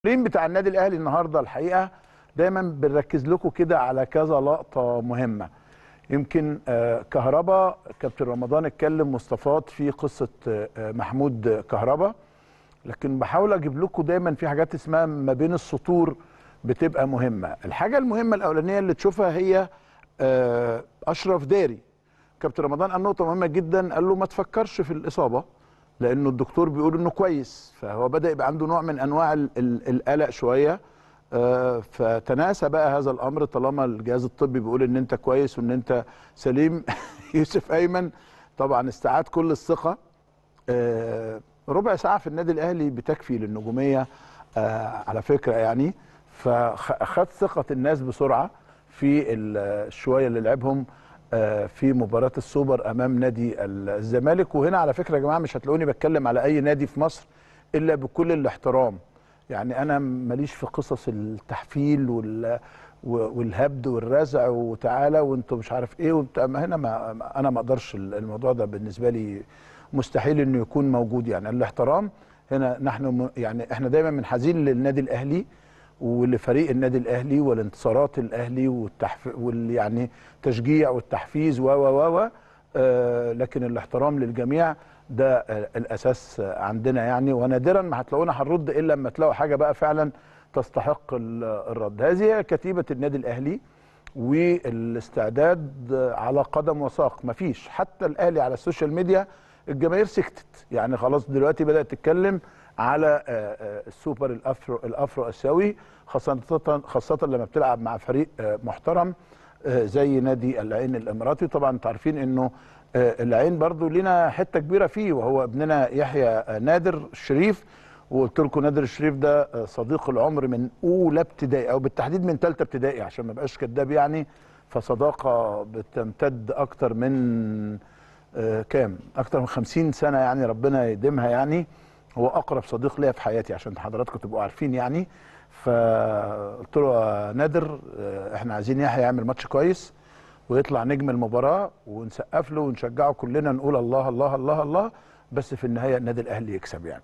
التمرين بتاع النادي الاهلي النهارده الحقيقه دايما بنركز لكم كده على كذا لقطه مهمه يمكن آه، كهربا كابتن رمضان اتكلم مصطفات في قصه آه، محمود كهربا لكن بحاول اجيب لكم دايما في حاجات اسمها ما بين السطور بتبقى مهمه الحاجه المهمه الاولانيه اللي تشوفها هي آه، اشرف داري كابتن رمضان قال نقطه مهمه جدا قال له ما تفكرش في الاصابه لانه الدكتور بيقول انه كويس فهو بدا يبقى عنده نوع من انواع القلق شويه آه، فتناسى بقى هذا الامر طالما الجهاز الطبي بيقول ان انت كويس وان انت سليم يوسف ايمن طبعا استعاد كل الثقه آه، ربع ساعه في النادي الاهلي بتكفي للنجوميه آه، على فكره يعني فخد ثقه الناس بسرعه في الشويه اللي لعبهم آه، في مباراة السوبر أمام نادي الزمالك وهنا على فكرة يا جماعة مش هتلاقوني بتكلم على أي نادي في مصر إلا بكل الاحترام يعني أنا ماليش في قصص التحفيل وال والهبد والرزع وتعالى وانتم مش عارف ايه وانت هنا ما انا ما اقدرش الموضوع ده بالنسبه لي مستحيل انه يكون موجود يعني الاحترام هنا نحن يعني احنا دايما حزين للنادي الاهلي ولفريق النادي الاهلي والانتصارات الاهلي والتحف وال يعني تشجيع والتحفيز و و و آه، لكن الاحترام للجميع ده الاساس عندنا يعني ونادرا ما هتلاقونا هنرد الا لما تلاقوا حاجه بقى فعلا تستحق الرد هذه هي كتيبه النادي الاهلي والاستعداد على قدم وساق مفيش حتى الاهلي على السوشيال ميديا الجماهير سكتت يعني خلاص دلوقتي بدات تتكلم على آه، آه، السوبر الافرو الافرو اسيوي خاصه خاصه لما بتلعب مع فريق آه، محترم زي نادي العين الاماراتي طبعا انتوا عارفين انه العين برضو لنا حته كبيره فيه وهو ابننا يحيى نادر الشريف وقلت لكم نادر الشريف ده صديق العمر من اولى ابتدائي او بالتحديد من ثالثه ابتدائي عشان ما بقاش كداب يعني فصداقه بتمتد اكتر من آه، كام اكتر من 50 سنه يعني ربنا يديمها يعني هو اقرب صديق ليا في حياتي عشان حضراتكم تبقوا عارفين يعني فقلت له يا نادر آه، احنا عايزين يحيى يعمل ماتش كويس ويطلع نجم المباراه ونسقف له ونشجعه كلنا نقول الله الله الله الله بس في النهايه النادي الاهلي يكسب يعني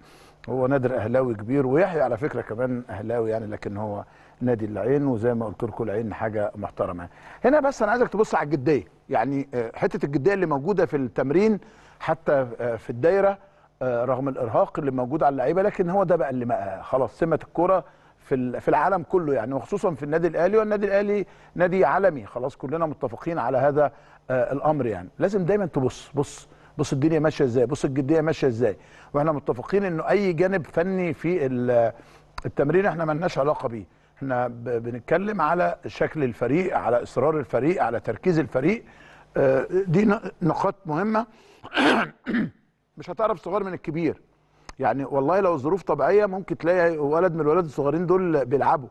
هو نادر اهلاوي كبير ويحيى على فكره كمان اهلاوي يعني لكن هو نادي العين وزي ما قلت لكم العين حاجه محترمه هنا بس انا عايزك تبص على الجديه يعني آه، حته الجديه اللي موجوده في التمرين حتى آه، في الدايره آه، رغم الارهاق اللي موجود على اللعيبه لكن هو ده بقى اللي بقى خلاص سمه الكوره في في العالم كله يعني وخصوصا في النادي الاهلي والنادي الاهلي نادي عالمي خلاص كلنا متفقين على هذا الامر يعني لازم دايما تبص بص بص الدنيا ماشيه ازاي بص الجديه ماشيه ازاي واحنا متفقين انه اي جانب فني في التمرين احنا ملناش علاقه بيه احنا بنتكلم على شكل الفريق على اصرار الفريق على تركيز الفريق آه، دي نقاط مهمه مش هتعرف صغير من الكبير يعني والله لو الظروف طبيعيه ممكن تلاقي ولد من الولاد الصغيرين دول بيلعبوا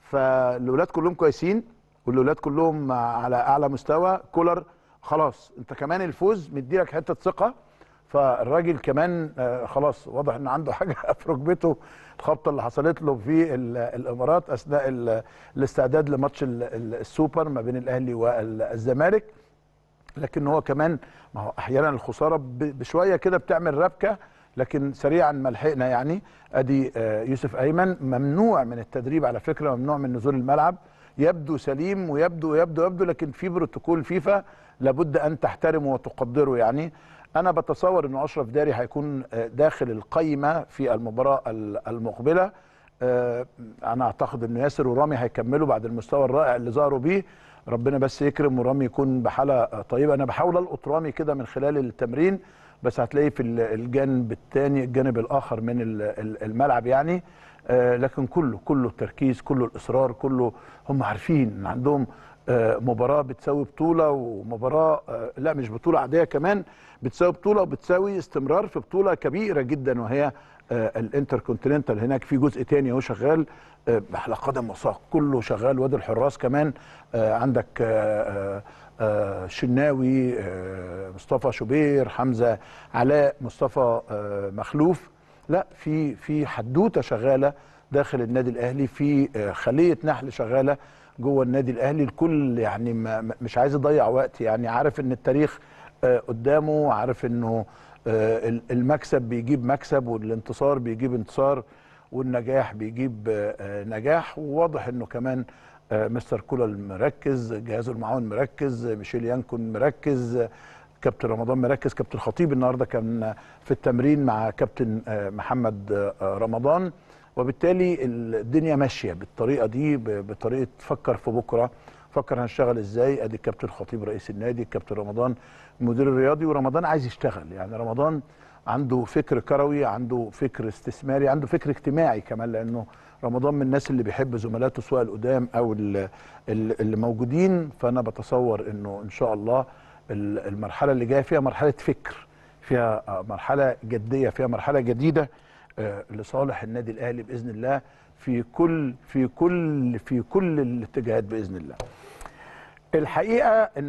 فالولاد كلهم كويسين والولاد كلهم على اعلى مستوى كولر خلاص انت كمان الفوز مديلك حته ثقه فالراجل كمان آه، خلاص واضح ان عنده حاجه في ركبته الخبطه اللي حصلت له في الامارات اثناء الاستعداد لماتش السوبر ما بين الاهلي والزمالك لكن هو كمان ما هو احيانا الخساره بشويه كده بتعمل ربكه لكن سريعا ما لحقنا يعني ادي آه، يوسف ايمن ممنوع من التدريب على فكره ممنوع من نزول الملعب يبدو سليم ويبدو يبدو يبدو لكن في بروتوكول فيفا لابد ان تحترمه وتقدره يعني انا بتصور ان اشرف داري هيكون آه، داخل القايمه في المباراه المقبله آه، انا اعتقد ان ياسر ورامي هيكملوا بعد المستوى الرائع اللي ظهروا بيه ربنا بس يكرم ورامي يكون بحاله آه، طيبه انا بحاول القط رامي كده من خلال التمرين بس هتلاقيه في الجانب الثاني الجانب الاخر من الملعب يعني آه، لكن كله كله التركيز كله الاصرار كله هم عارفين ان عندهم آه، مباراه بتساوي بطوله ومباراه آه، لا مش بطوله عاديه كمان بتساوي بطوله وبتساوي استمرار في بطوله كبيره جدا وهي آه، الانتر كونتيننتال هناك في جزء تاني اهو شغال آه، على قدم وساق كله شغال وادي الحراس كمان آه، عندك شناوي مصطفى شوبير حمزه علاء مصطفى مخلوف لا في في حدوته شغاله داخل النادي الاهلي في خليه نحل شغاله جوه النادي الاهلي الكل يعني مش عايز يضيع وقت يعني عارف ان التاريخ قدامه عارف انه آه، المكسب بيجيب مكسب والانتصار بيجيب انتصار والنجاح بيجيب آه، نجاح وواضح انه كمان آه، مستر كولر مركز جهازه المعاون مركز ميشيل يانكون مركز كابتن رمضان مركز كابتن خطيب النهارده كان في التمرين مع كابتن محمد رمضان وبالتالي الدنيا ماشيه بالطريقه دي بطريقه تفكر في بكره فكر هنشتغل ازاي ادي الكابتن خطيب رئيس النادي الكابتن رمضان المدير الرياضي ورمضان عايز يشتغل يعني رمضان عنده فكر كروي عنده فكر استثماري عنده فكر اجتماعي كمان لانه رمضان من الناس اللي بيحب زملاته سواء القدام او اللي موجودين فانا بتصور انه ان شاء الله المرحله اللي جايه فيها مرحله فكر فيها مرحله جديه فيها مرحله جديده آه، لصالح النادي الاهلي باذن الله في كل في كل في كل الاتجاهات باذن الله الحقيقه ان